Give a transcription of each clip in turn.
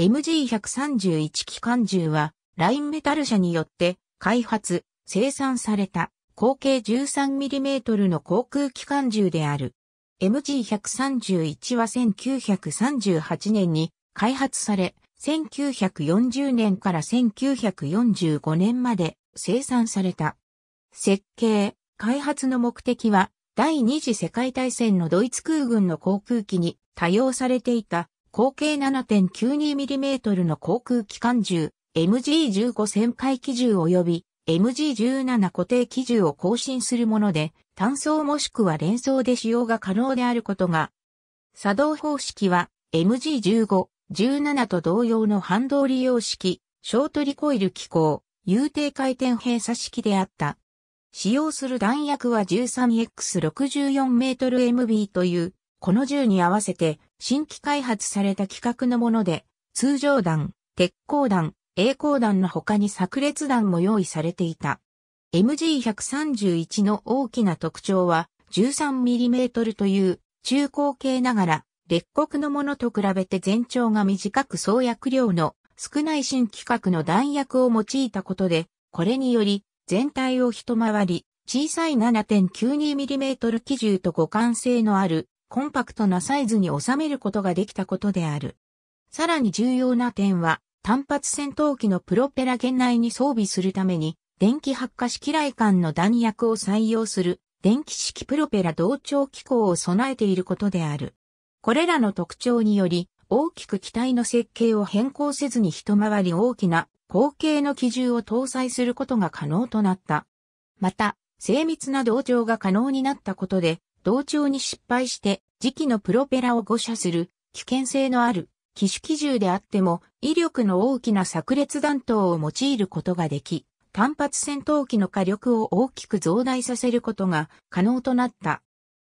MG131 機関銃は、ラインメタル社によって開発、生産された口径 13mm の航空機関銃である。MG131 は1938年に開発され、1940年から1945年まで生産された。設計、開発の目的は、第二次世界大戦のドイツ空軍の航空機に多用されていた口径 7.92mm の航空機関銃、MG15 旋回機銃及び MG17 固定機銃を更新するもので、単装もしくは連装で使用が可能であることが、作動方式は MG15、17と同様の反動利用式、ショートリコイル機構、有定回転閉鎖式であった。使用する弾薬は 13X64 メ MB というこの銃に合わせて新規開発された規格のもので、通常弾、鉄鋼弾、栄光弾の他に炸裂弾も用意されていた。MG131 の大きな特徴は 13mm という中高径ながら列国のものと比べて全長が短く創薬量の少ない新規格の弾薬を用いたことで、これにより全体を一回り小さい 7.92mm 機銃と互換性のあるコンパクトなサイズに収めることができたことである。さらに重要な点は、単発戦闘機のプロペラ圏内に装備するために、電気発火式雷管の弾薬を採用する電気式プロペラ同調機構を備えていることである。これらの特徴により、大きく機体の設計を変更せずに一回り大きな後継の機銃を搭載することが可能となった。また、精密な同調が可能になったことで、同調に失敗して磁気のプロペラを誤射する危険性のある機種機銃であっても威力の大きな炸裂弾頭を用いることができ、単発戦闘機の火力を大きく増大させることが可能となった。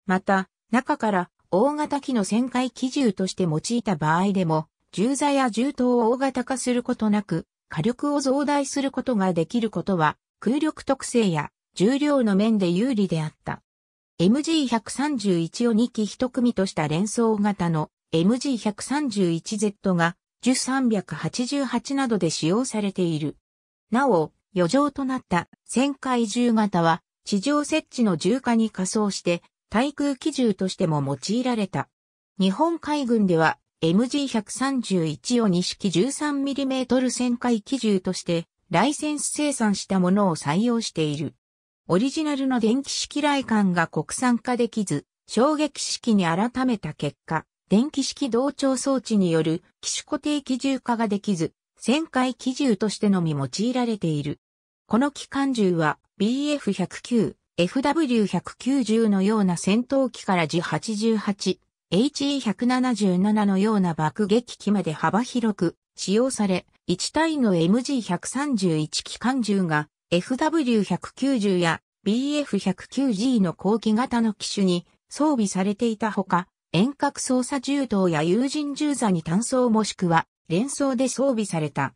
また、中から大型機の旋回機銃として用いた場合でも、銃座や銃刀を大型化することなく、火力を増大することができることは、空力特性や重量の面で有利であった。MG131 を2機1組とした連想型の MG131Z が10388などで使用されている。なお、余剰となった旋回銃型は地上設置の重化に仮装して対空機銃としても用いられた。日本海軍では MG131 を2式 13mm 旋回機銃としてライセンス生産したものを採用している。オリジナルの電気式雷管が国産化できず、衝撃式に改めた結果、電気式同調装置による機種固定機銃化ができず、旋回機銃としてのみ用いられている。この機関銃は BF109、FW190 のような戦闘機から G88、HE177 のような爆撃機まで幅広く使用され、1体の MG131 機関銃が FW190 や BF109G の後期型の機種に装備されていたほか、遠隔操作銃刀や有人銃座に単装もしくは連装で装備された。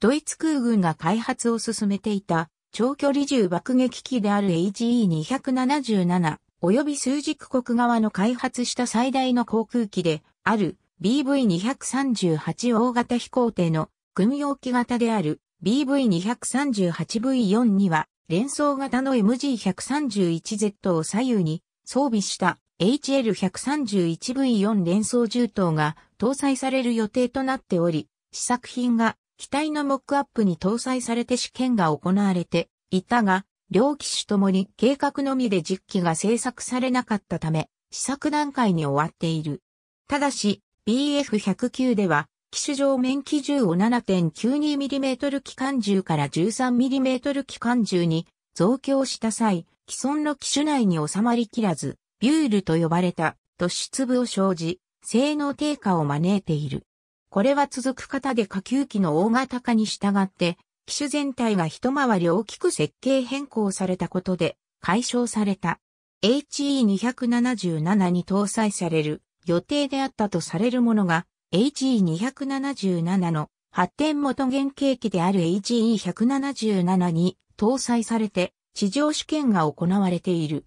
ドイツ空軍が開発を進めていた長距離銃爆撃機である HE277 及び数軸国側の開発した最大の航空機である BV238 大型飛行艇の軍用機型である BV238V4 には連想型の MG131Z を左右に装備した HL131V4 連想銃刀が搭載される予定となっており、試作品が機体のモックアップに搭載されて試験が行われていたが、両機種ともに計画のみで10機が製作されなかったため、試作段階に終わっている。ただし、BF109 では機種上面機銃を 7.92mm 機関銃から 13mm 機関銃に増強した際、既存の機種内に収まりきらず、ビュールと呼ばれた突出部を生じ、性能低下を招いている。これは続く方で下級機の大型化に従って、機種全体が一回り大きく設計変更されたことで解消された。HE277 に搭載される予定であったとされるものが HE277 の発展元原型機である HE177 に搭載されて地上試験が行われている。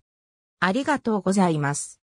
ありがとうございます。